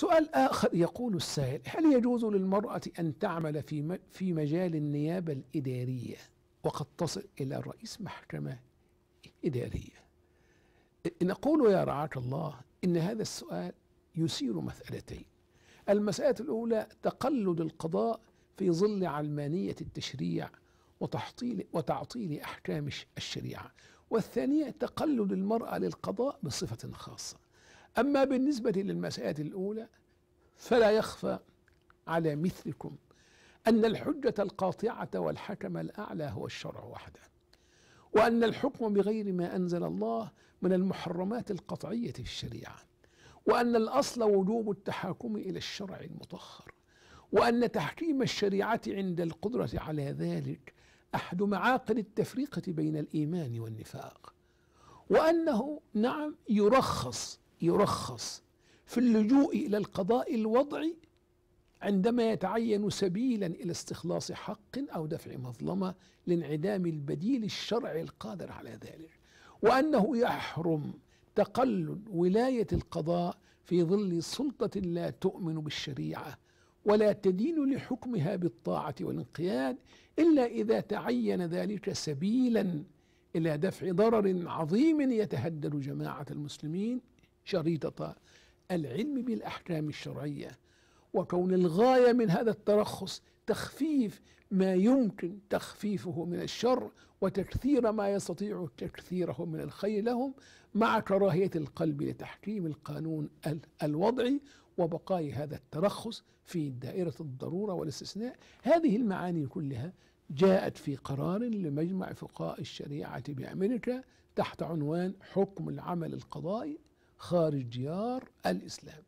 سؤال آخر يقول السائل هل يجوز للمرأة أن تعمل في في مجال النيابة الإدارية وقد تصل إلى رئيس محكمة إدارية نقول يا رعاك الله إن هذا السؤال يثير مسألتين المسألة الأولى تقلد القضاء في ظل علمانية التشريع وتحطيل وتعطيل أحكام الشريعة والثانية تقلد المرأة للقضاء بصفة خاصة أما بالنسبة للمسألة الأولى فلا يخفى على مثلكم أن الحجة القاطعة والحكم الأعلى هو الشرع وحده وأن الحكم بغير ما أنزل الله من المحرمات القطعية الشريعة وأن الأصل وجوب التحاكم إلى الشرع المطهر وأن تحكيم الشريعة عند القدرة على ذلك أحد معاقل التفريقة بين الإيمان والنفاق وأنه نعم يرخص يرخص في اللجوء الى القضاء الوضعي عندما يتعين سبيلا الى استخلاص حق او دفع مظلمه لانعدام البديل الشرعي القادر على ذلك وانه يحرم تقلد ولايه القضاء في ظل سلطه لا تؤمن بالشريعه ولا تدين لحكمها بالطاعه والانقياد الا اذا تعين ذلك سبيلا الى دفع ضرر عظيم يتهدد جماعه المسلمين شريطة العلم بالأحكام الشرعية وكون الغاية من هذا الترخص تخفيف ما يمكن تخفيفه من الشر وتكثير ما يستطيع تكثيره من الخير لهم مع كراهية القلب لتحكيم القانون الوضعي وبقاء هذا الترخص في دائرة الضرورة والاستثناء هذه المعاني كلها جاءت في قرار لمجمع فقهاء الشريعة بأمريكا تحت عنوان حكم العمل القضائي خارج ديار الإسلام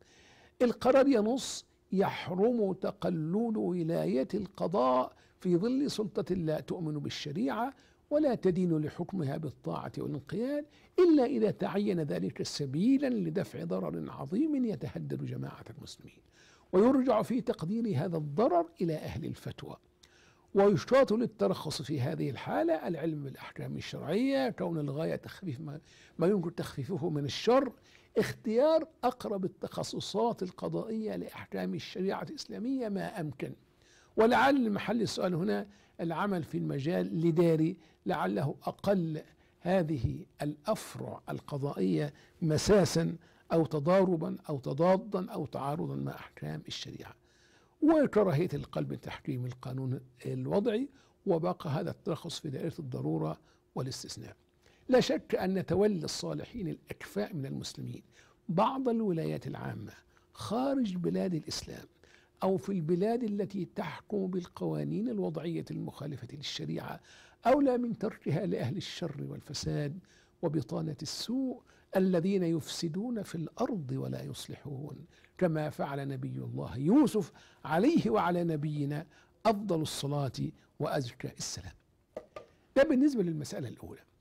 القرار ينص يحرم تقلد ولاية القضاء في ظل سلطة لا تؤمن بالشريعة ولا تدين لحكمها بالطاعة والانقياد إلا إذا تعين ذلك سبيلا لدفع ضرر عظيم يتهدد جماعة المسلمين ويرجع في تقدير هذا الضرر إلى أهل الفتوى ويشترط للترخص في هذه الحالة العلم بالأحكام الشرعية كون الغاية تخفيف ما, ما يمكن تخفيفه من الشر اختيار أقرب التخصصات القضائية لأحكام الشريعة الإسلامية ما أمكن ولعل محل السؤال هنا العمل في المجال لداري لعله أقل هذه الأفرع القضائية مساسا أو تضاربا أو تضادا أو تعارضا مع أحكام الشريعة وكراهية القلب لتحكيم القانون الوضعي وبقى هذا الترخص في دائرة الضرورة والاستثناء لا شك أن تولي الصالحين الأكفاء من المسلمين بعض الولايات العامة خارج بلاد الإسلام أو في البلاد التي تحكم بالقوانين الوضعية المخالفة للشريعة أولى من تركها لأهل الشر والفساد وبطانة السوء الذين يفسدون في الارض ولا يصلحون كما فعل نبي الله يوسف عليه وعلى نبينا افضل الصلاه وازكى السلام ده بالنسبه للمساله الاولى